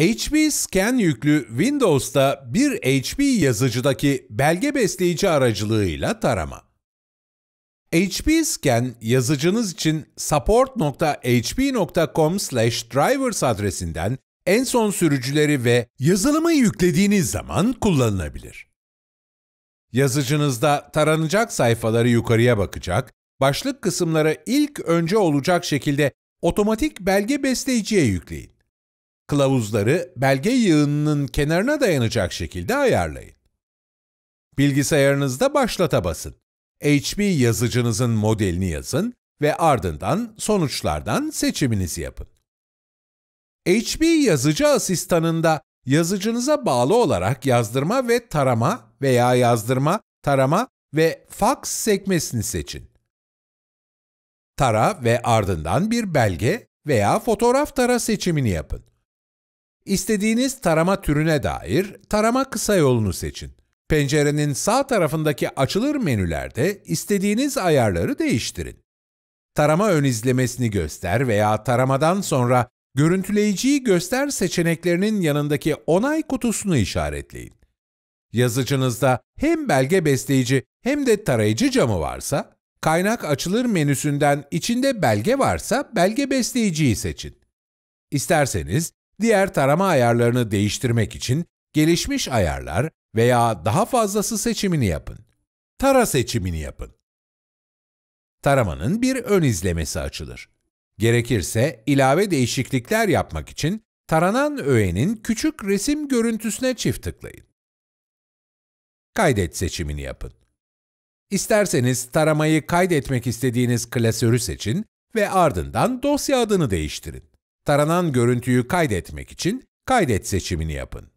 HB Scan yüklü Windows'ta bir HB yazıcıdaki belge besleyici aracılığıyla tarama. HB Scan yazıcınız için support.hp.com/drivers adresinden en son sürücüleri ve yazılımı yüklediğiniz zaman kullanılabilir. Yazıcınızda taranacak sayfaları yukarıya bakacak, başlık kısımları ilk önce olacak şekilde otomatik belge besleyiciye yükleyin. Kılavuzları belge yığınının kenarına dayanacak şekilde ayarlayın. Bilgisayarınızda başlata basın. HP yazıcınızın modelini yazın ve ardından sonuçlardan seçiminizi yapın. HP yazıcı asistanında yazıcınıza bağlı olarak yazdırma ve tarama veya yazdırma, tarama ve fax sekmesini seçin. Tara ve ardından bir belge veya fotoğraf tara seçimini yapın. İstediğiniz tarama türüne dair tarama kısa yolunu seçin. Pencerenin sağ tarafındaki açılır menülerde istediğiniz ayarları değiştirin. Tarama ön izlemesini göster veya taramadan sonra görüntüleyiciyi göster seçeneklerinin yanındaki onay kutusunu işaretleyin. Yazıcınızda hem belge besleyici hem de tarayıcı camı varsa, kaynak açılır menüsünden içinde belge varsa belge besleyiciyi seçin. İsterseniz Diğer tarama ayarlarını değiştirmek için gelişmiş ayarlar veya daha fazlası seçimini yapın. Tara seçimini yapın. Taramanın bir ön izlemesi açılır. Gerekirse ilave değişiklikler yapmak için taranan öğenin küçük resim görüntüsüne çift tıklayın. Kaydet seçimini yapın. İsterseniz taramayı kaydetmek istediğiniz klasörü seçin ve ardından dosya adını değiştirin. Taranan görüntüyü kaydetmek için Kaydet seçimini yapın.